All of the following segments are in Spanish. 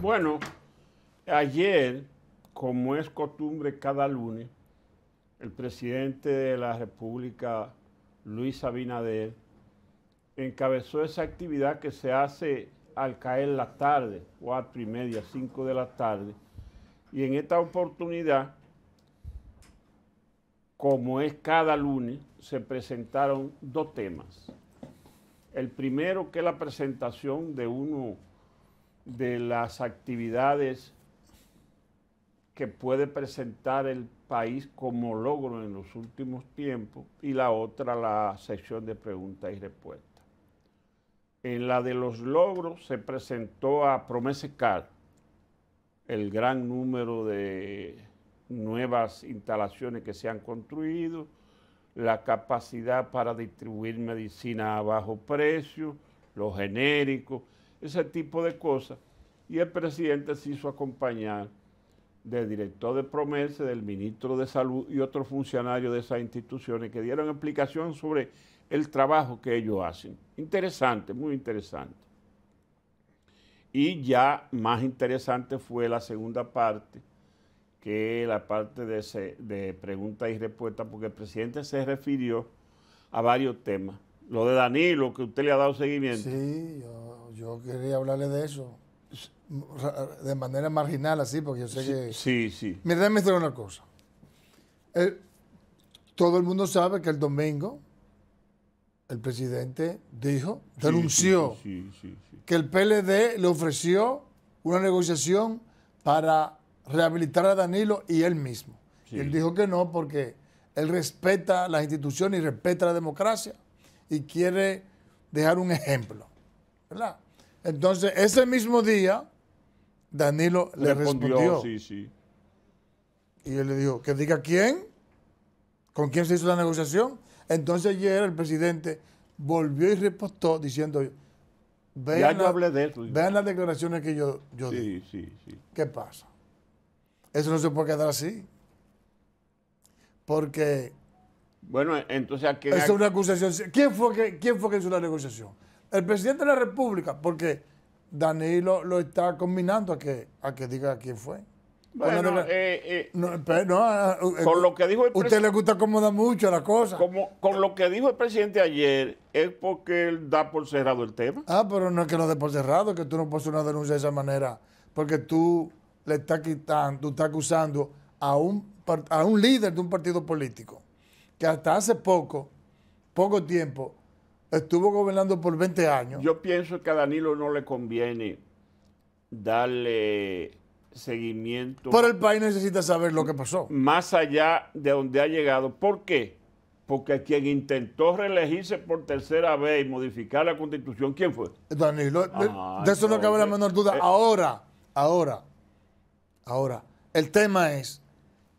Bueno, ayer, como es costumbre cada lunes, el presidente de la República, Luis Abinader, encabezó esa actividad que se hace al caer la tarde, cuatro y media, cinco de la tarde. Y en esta oportunidad, como es cada lunes, se presentaron dos temas. El primero que es la presentación de uno de las actividades que puede presentar el país como logro en los últimos tiempos y la otra la sección de preguntas y respuestas. En la de los logros se presentó a Promesecar el gran número de nuevas instalaciones que se han construido, la capacidad para distribuir medicina a bajo precio, los genéricos, ese tipo de cosas. Y el presidente se hizo acompañar del director de promesas del ministro de Salud y otros funcionarios de esas instituciones que dieron explicación sobre el trabajo que ellos hacen. Interesante, muy interesante. Y ya más interesante fue la segunda parte, que la parte de, de preguntas y respuestas, porque el presidente se refirió a varios temas lo de Danilo, que usted le ha dado seguimiento. Sí, yo, quería hablarle de eso. De manera marginal, así, porque yo sé que. Sí, sí. Mira, déjame decir una cosa. todo el mundo sabe que el domingo el presidente dijo, denunció que el PLD le ofreció una negociación para rehabilitar a Danilo y él mismo. Y él dijo que no porque él respeta las instituciones y respeta la democracia y quiere dejar un ejemplo. ¿verdad? Entonces, ese mismo día, Danilo le respondió. Y él le dijo, que diga quién, con quién se hizo la negociación. Entonces ayer el presidente volvió y repostó diciendo, vean, vean las declaraciones que yo, yo di. ¿Qué pasa? Eso no se puede quedar así. Porque bueno, entonces aquí... Es una acusación. ¿Quién fue, que, ¿Quién fue que hizo la negociación? El presidente de la República, porque Danilo lo está combinando a que, a que diga quién fue. Bueno, eh, eh, ah, eh, con lo que dijo Usted le gusta acomodar mucho la cosa. Como, con lo que dijo el presidente ayer, es porque él da por cerrado el tema. Ah, pero no es que lo dé por cerrado, que tú no puedes una denuncia de esa manera, porque tú le estás quitando, tú estás acusando a un, a un líder de un partido político que hasta hace poco, poco tiempo, estuvo gobernando por 20 años. Yo pienso que a Danilo no le conviene darle seguimiento. Pero el país necesita saber lo que pasó. Más allá de donde ha llegado. ¿Por qué? Porque quien intentó reelegirse por tercera vez y modificar la constitución, ¿quién fue? Danilo, ah, de eso no cabe la menor duda. Eh, ahora, ahora, ahora, el tema es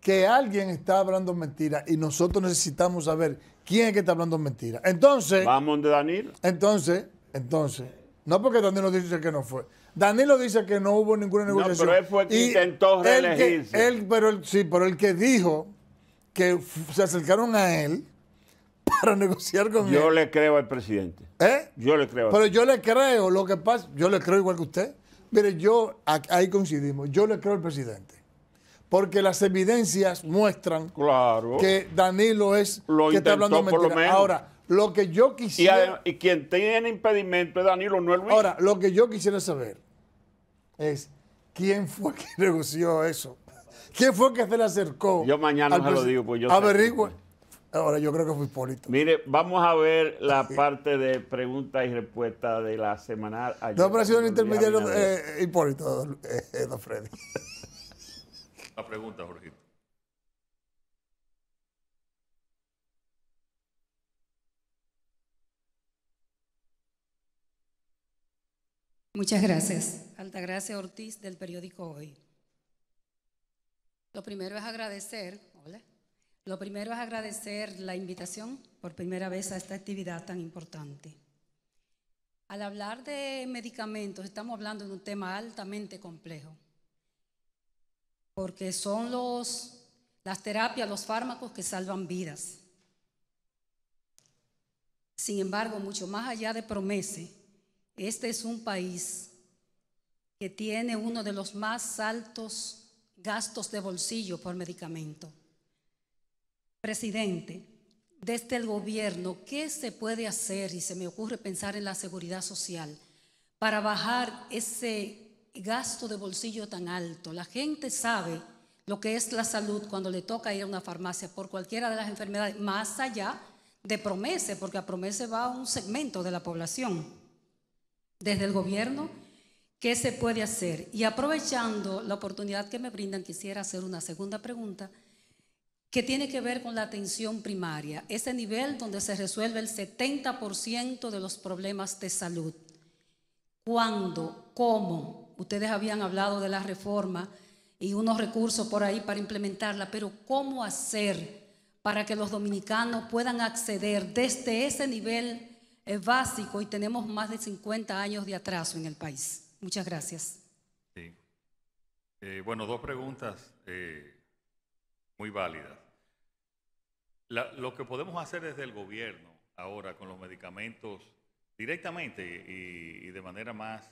que alguien está hablando mentira y nosotros necesitamos saber quién es que está hablando mentira. Entonces. Vamos de Danilo. Entonces, entonces. No porque Danilo dice que no fue. Danilo dice que no hubo ninguna negociación. No, pero él fue que intentó reelegirse. pero sí, pero el que dijo que se acercaron a él para negociar con yo él. Yo le creo al presidente. ¿Eh? Yo le creo. Pero yo le creo, lo que pasa, yo le creo igual que usted. Mire, yo, ahí coincidimos, yo le creo al presidente porque las evidencias muestran que Danilo es lo que está hablando mentira. Por Ahora, lo que yo quisiera. Y, quien tiene impedimento es Danilo, no es Luis. Ahora, lo que yo quisiera saber es quién fue que negoció eso. ¿Quién fue que se le acercó? Yo mañana se lo digo, pues yo. Averigüe. Ahora yo creo que fue Hipólito. Mire, vamos a ver la parte de preguntas y respuestas de la semanal. no, pero ha sido un intermediario eh, Hipólito, eh, don Freddy. la pregunta, Jorgito. Muchas gracias. Altagracia Ortiz del periódico Hoy. Lo primero es agradecer, hola. Lo primero es agradecer la invitación por primera vez a esta actividad tan importante. Al hablar de medicamentos, estamos hablando de un tema altamente complejo porque son los, las terapias, los fármacos que salvan vidas. Sin embargo, mucho más allá de promese, este es un país que tiene uno de los más altos gastos de bolsillo por medicamento. Presidente, desde el gobierno, ¿qué se puede hacer? Y se me ocurre pensar en la seguridad social para bajar ese gasto de bolsillo tan alto. La gente sabe lo que es la salud cuando le toca ir a una farmacia por cualquiera de las enfermedades, más allá de Promese, porque a promesa va un segmento de la población. Desde el gobierno, ¿qué se puede hacer? Y aprovechando la oportunidad que me brindan, quisiera hacer una segunda pregunta que tiene que ver con la atención primaria, ese nivel donde se resuelve el 70% de los problemas de salud. ¿Cuándo? ¿Cómo? ustedes habían hablado de la reforma y unos recursos por ahí para implementarla, pero ¿cómo hacer para que los dominicanos puedan acceder desde ese nivel eh, básico y tenemos más de 50 años de atraso en el país? Muchas gracias. Sí. Eh, bueno, dos preguntas eh, muy válidas. lo que podemos hacer desde el gobierno ahora con los medicamentos directamente y de manera más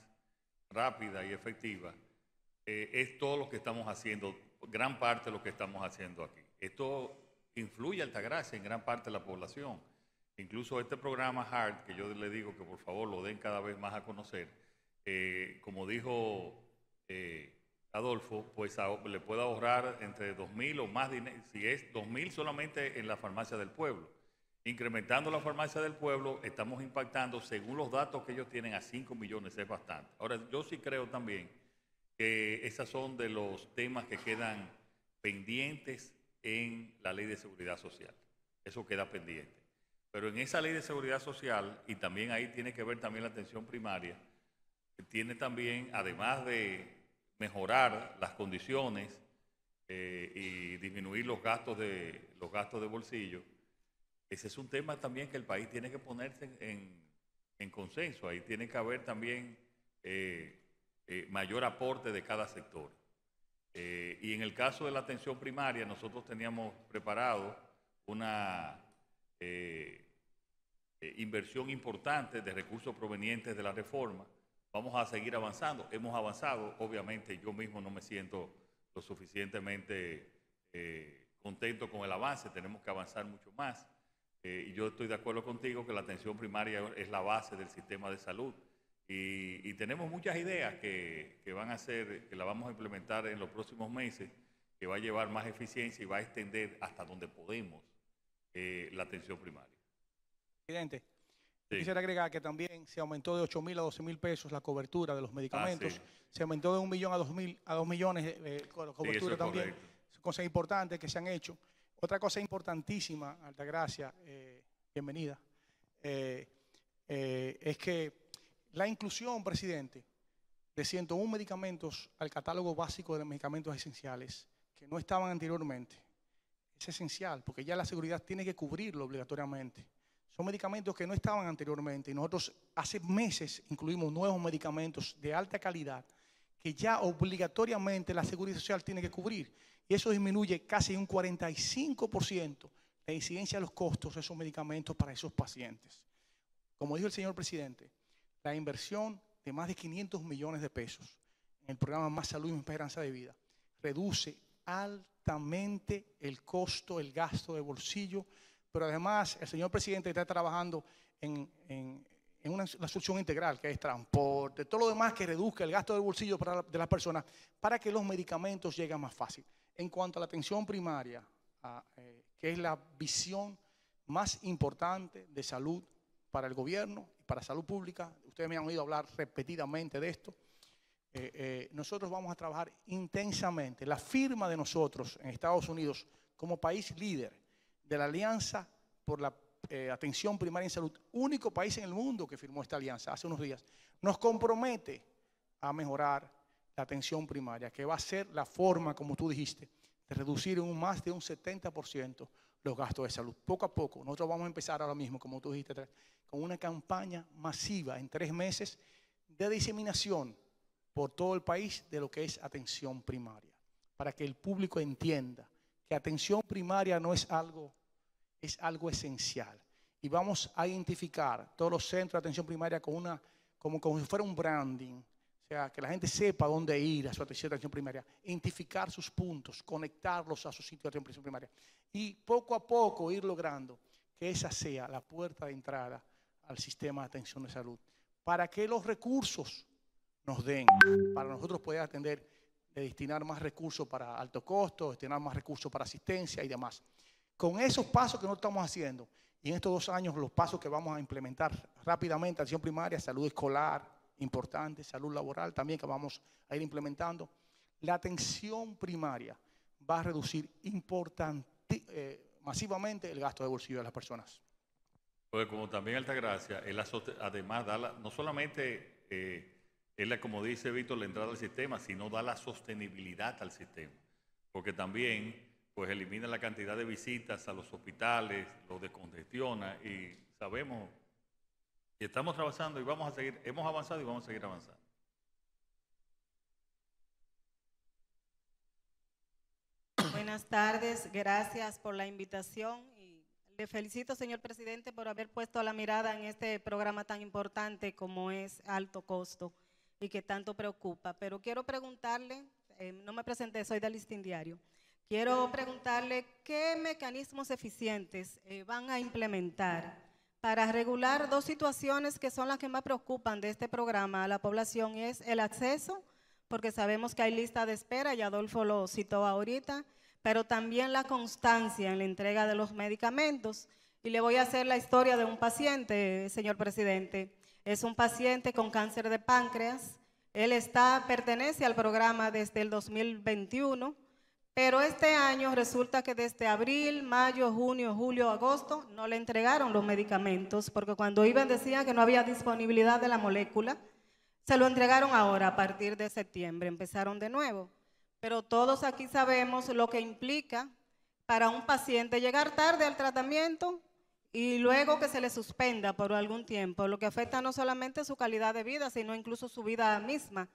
rápida y efectiva, eh, es todo lo que estamos haciendo, gran parte de lo que estamos haciendo aquí. Esto influye a Altagracia en gran parte de la población. Incluso este programa HART, que yo le digo que por favor lo den cada vez más a conocer, eh, como dijo eh, Adolfo, pues le puede ahorrar entre 2.000 o más dinero, si es 2.000 solamente en la farmacia del pueblo Incrementando la farmacia del pueblo, estamos impactando, según los datos que ellos tienen, a 5 millones, es bastante. Ahora, yo sí creo también que esos son de los temas que quedan pendientes en la ley de seguridad social. Eso queda pendiente. Pero en esa ley de seguridad social, y también ahí tiene que ver también la atención primaria, tiene también, además de mejorar las condiciones eh, y disminuir los gastos de, los gastos de bolsillo, ese es un tema también que el país tiene que ponerse en, consenso. Ahí tiene que haber también eh, eh, mayor aporte de cada sector. Eh, y en el caso de la atención primaria, nosotros teníamos preparado una inversión importante de recursos provenientes de la reforma. Vamos a seguir avanzando. Hemos avanzado. Obviamente yo mismo no me siento lo suficientemente contento con el avance. Tenemos que avanzar mucho más. Eh, yo estoy de acuerdo contigo que la atención primaria es la base del sistema de salud. Y, tenemos muchas ideas que, que van a ser, que la vamos a implementar en los próximos meses, que va a llevar más eficiencia y va a extender hasta donde podemos eh, la atención primaria. Presidente, quisiera agregar que también se aumentó de 8 mil a 12 mil pesos la cobertura de los medicamentos, ah, se aumentó de un millón a dos mil, a 2 millones de eh, cobertura también. Cosas importantes que se han hecho. Otra cosa importantísima, Altagracia, eh, bienvenida, eh, eh, es que la inclusión, presidente, de 101 medicamentos al catálogo básico de medicamentos esenciales que no estaban anteriormente es esencial, porque ya la seguridad tiene que cubrirlo obligatoriamente. Son medicamentos que no estaban anteriormente y nosotros hace meses incluimos nuevos medicamentos de alta calidad que ya obligatoriamente la seguridad social tiene que cubrir. Y eso disminuye casi un 45% la incidencia de los costos de esos medicamentos para esos pacientes. Como dijo el señor presidente, la inversión de más de 500 millones de pesos en el programa Más Salud y Esperanza de Vida reduce altamente el costo, el gasto de bolsillo, pero además el señor presidente está trabajando en, una, solución integral que es transporte, todo lo demás que reduzca el gasto de bolsillo de las personas para que los medicamentos lleguen más fácil en cuanto a la atención primaria, eh, que es la visión más importante de salud para el gobierno y para salud pública. Ustedes me han oído hablar repetidamente de esto. Eh, eh, nosotros vamos a trabajar intensamente. La firma de nosotros en Estados Unidos como país líder de la Alianza por la Atención Primaria en Salud, único país en el mundo que firmó esta alianza hace unos días, nos compromete a mejorar atención primaria, que va a ser la forma, como tú dijiste, de reducir en un más de un 70% los gastos de salud. Poco a poco, nosotros vamos a empezar ahora mismo, como tú dijiste, con una campaña masiva en tres meses de diseminación por todo el país de lo que es atención primaria, para que el público entienda que atención primaria no es algo, es algo esencial. Y vamos a identificar todos los centros de atención primaria con una, como, como si fuera un branding, que la gente sepa dónde ir a su atención primaria, identificar sus puntos, conectarlos a su sitio de atención primaria y poco a poco ir logrando que esa sea la puerta de entrada al sistema de atención de salud, para que los recursos nos den, para nosotros poder atender, destinar más recursos para alto costo, destinar más recursos para asistencia y demás. Con esos pasos que no estamos haciendo, y en estos dos años los pasos que vamos a implementar rápidamente, atención primaria, salud escolar, importante, salud laboral también que vamos a ir implementando. La atención primaria va a reducir importante, eh, masivamente el gasto de bolsillo de las personas. Pues como también Altagracia, además da no solamente eh, como dice Víctor, la entrada al sistema, sino da la sostenibilidad al sistema. Porque también pues elimina la cantidad de visitas a los hospitales, lo descongestiona y sabemos estamos trabajando y vamos a seguir, hemos avanzado y vamos a seguir avanzando. Buenas tardes, gracias por la invitación y le felicito, señor presidente, por haber puesto la mirada en este programa tan importante como es alto costo y que tanto preocupa. Pero quiero preguntarle, eh, no me presenté, soy del Listín Diario. Quiero preguntarle qué mecanismos eficientes eh, van a implementar para regular dos situaciones que son las que más preocupan de este programa a la población es el acceso, porque sabemos que hay lista de espera, y Adolfo lo citó ahorita, pero también la constancia en la entrega de los medicamentos. Y le voy a hacer la historia de un paciente, señor presidente. Es un paciente con cáncer de páncreas. Él está, pertenece al programa desde el 2021 pero este año resulta que desde abril, mayo, junio, julio, agosto no le entregaron los medicamentos porque cuando iban decían que no había disponibilidad de la molécula. Se lo entregaron ahora a partir de septiembre, empezaron de nuevo. Pero todos aquí sabemos lo que implica para un paciente llegar tarde al tratamiento y luego que se le suspenda por algún tiempo, lo que afecta no solamente su calidad de vida, sino incluso su vida misma.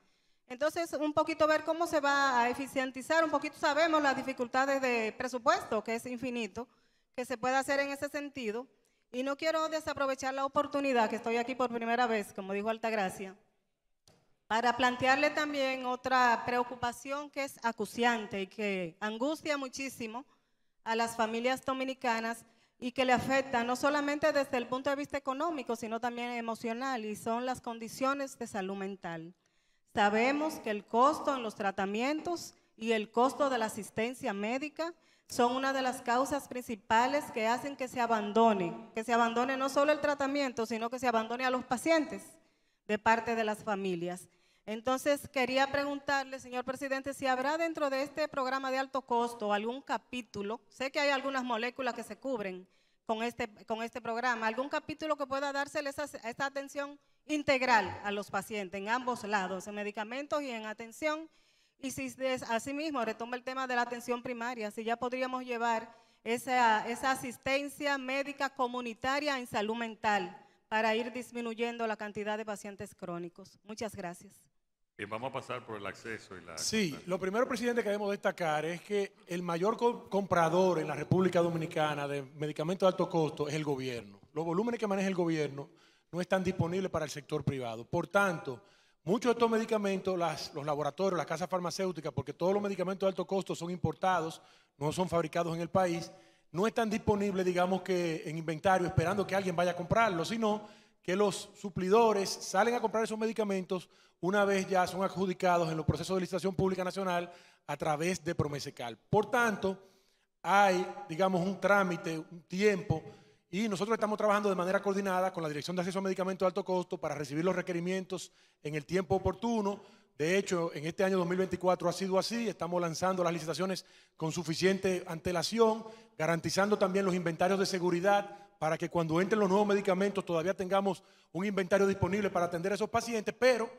Entonces, un poquito ver cómo se va a eficientizar, un poquito sabemos las dificultades de presupuesto, que es infinito, que se puede hacer en ese sentido. Y no quiero desaprovechar la oportunidad que estoy aquí por primera vez, como dijo Altagracia, para plantearle también otra preocupación que es acuciante y que angustia muchísimo a las familias dominicanas y que le afecta no solamente desde el punto de vista económico, sino también emocional, y son las condiciones de salud mental. Sabemos que el costo en los tratamientos y el costo de la asistencia médica son una de las causas principales que hacen que se abandone, que se abandone no solo el tratamiento, sino que se abandone a los pacientes de parte de las familias. Entonces, quería preguntarle, señor presidente, si habrá dentro de este programa de alto costo algún capítulo, sé que hay algunas moléculas que se cubren con este, con este programa, algún capítulo que pueda dársele esa, esa atención integral a los pacientes en ambos lados, en medicamentos y en atención. Y si mismo, retoma el tema de la atención primaria, si ya podríamos llevar esa, esa asistencia médica comunitaria en salud mental para ir disminuyendo la cantidad de pacientes crónicos. Muchas gracias. Y vamos a pasar por el acceso y Sí, lo primero, presidente, que debemos destacar es que el mayor comprador en la República Dominicana de medicamentos de alto costo es el gobierno. Los volúmenes que maneja el gobierno no están disponibles para el sector privado. Por tanto, muchos de estos medicamentos, los laboratorios, las casas farmacéuticas, porque todos los medicamentos de alto costo son importados, no son fabricados en el país, no están disponibles, digamos que en inventario, esperando que alguien vaya a comprarlos, sino que los suplidores salen a comprar esos medicamentos una vez ya son adjudicados en los procesos de licitación pública nacional a través de Promesecal. Por tanto, hay, digamos, un trámite, un tiempo y nosotros estamos trabajando de manera coordinada con la Dirección de Acceso a Medicamentos de Alto Costo para recibir los requerimientos en el tiempo oportuno. De hecho, en este año 2024 ha sido así. Estamos lanzando las licitaciones con suficiente antelación, garantizando también los inventarios de seguridad para que cuando entren los nuevos medicamentos todavía tengamos un inventario disponible para atender a esos pacientes, pero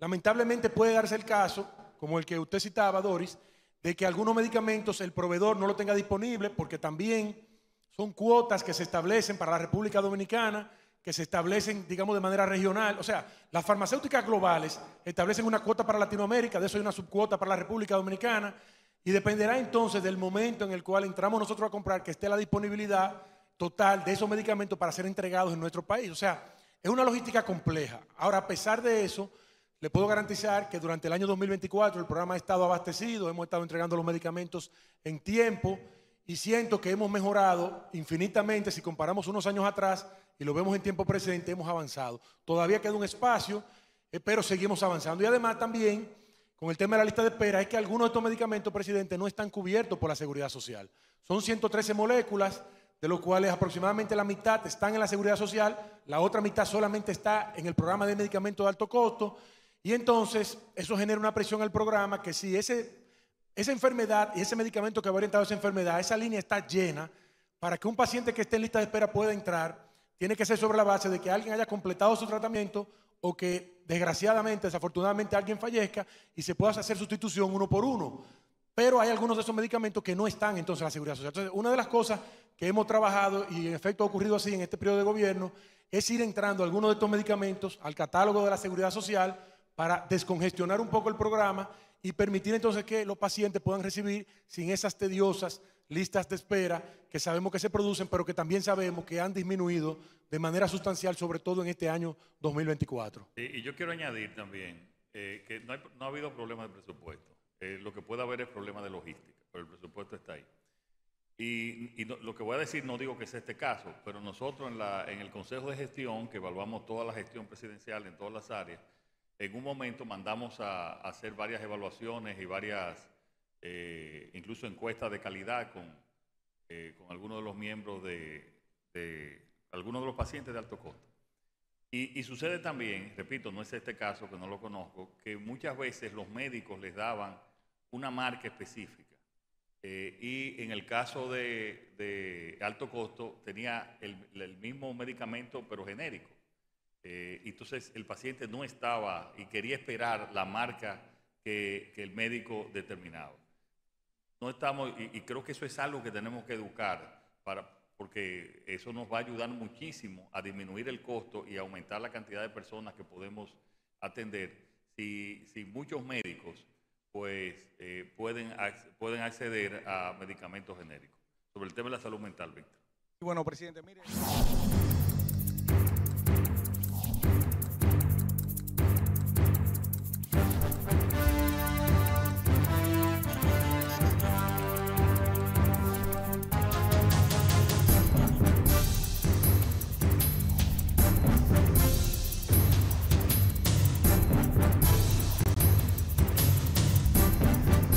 lamentablemente puede darse el caso, como el que usted citaba, Doris, de que algunos medicamentos el proveedor no lo tenga disponible porque también son cuotas que se establecen para la República Dominicana, que se establecen, digamos, de manera regional. O sea, las farmacéuticas globales establecen una cuota para Latinoamérica, de eso hay una subcuota para la República Dominicana, y dependerá entonces del momento en el cual entramos nosotros a comprar, que esté la disponibilidad total de esos medicamentos para ser entregados en nuestro país. O sea, es una logística compleja. Ahora, a pesar de eso, le puedo garantizar que durante el año 2024 el programa ha estado abastecido, hemos estado entregando los medicamentos en tiempo y siento que hemos mejorado infinitamente si comparamos unos años atrás y lo vemos en tiempo presente, hemos avanzado. Todavía queda un espacio, eh, pero seguimos avanzando. Y además también, con el tema de la lista de espera, es que algunos de estos medicamentos, presidente, no están cubiertos por la seguridad social. Son 113 moléculas, de los cuales aproximadamente la mitad están en la seguridad social, la otra mitad solamente está en el programa de medicamentos de alto costo. Y entonces eso genera una presión al programa que si ese esa enfermedad y ese medicamento que va orientado a esa enfermedad, esa línea está llena. Para que un paciente que esté en lista de espera pueda entrar, tiene que ser sobre la base de que alguien haya completado su tratamiento o que desgraciadamente, desafortunadamente, alguien fallezca y se pueda hacer sustitución uno por uno. Pero hay algunos de esos medicamentos que no están entonces en la seguridad social. Entonces, una de las cosas que hemos trabajado y en efecto ha ocurrido así en este periodo de gobierno es ir entrando algunos de estos medicamentos al catálogo de la seguridad social para descongestionar un poco el programa y permitir entonces que los pacientes puedan recibir sin esas tediosas listas de espera que sabemos que se producen, pero que también sabemos que han disminuido de manera sustancial, sobre todo en este año 2024. Y, yo quiero añadir también eh, que no, ha habido problema de presupuesto. Eh, lo que puede haber es problema de logística, pero el presupuesto está ahí. Y, lo que voy a decir, no digo que sea este caso, pero nosotros en, la, en el Consejo de Gestión, que evaluamos toda la gestión presidencial en todas las áreas, en un momento mandamos a, hacer varias evaluaciones y varias, eh, incluso encuestas de calidad con, eh, algunos de los miembros de, algunos de los pacientes de alto costo. Y, sucede también, repito, no es este caso que no lo conozco, que muchas veces los médicos les daban una marca específica. Eh, y en el caso de, alto costo tenía el, mismo medicamento pero genérico. Eh, entonces el paciente no estaba y quería esperar la marca que, el médico determinaba. No estamos, y, creo que eso es algo que tenemos que educar, para, porque eso nos va a ayudar muchísimo a disminuir el costo y aumentar la cantidad de personas que podemos atender. Si, si muchos médicos pues, eh, pueden, pueden acceder a medicamentos genéricos. Sobre el tema de la salud mental, Víctor. Y bueno, presidente, mire.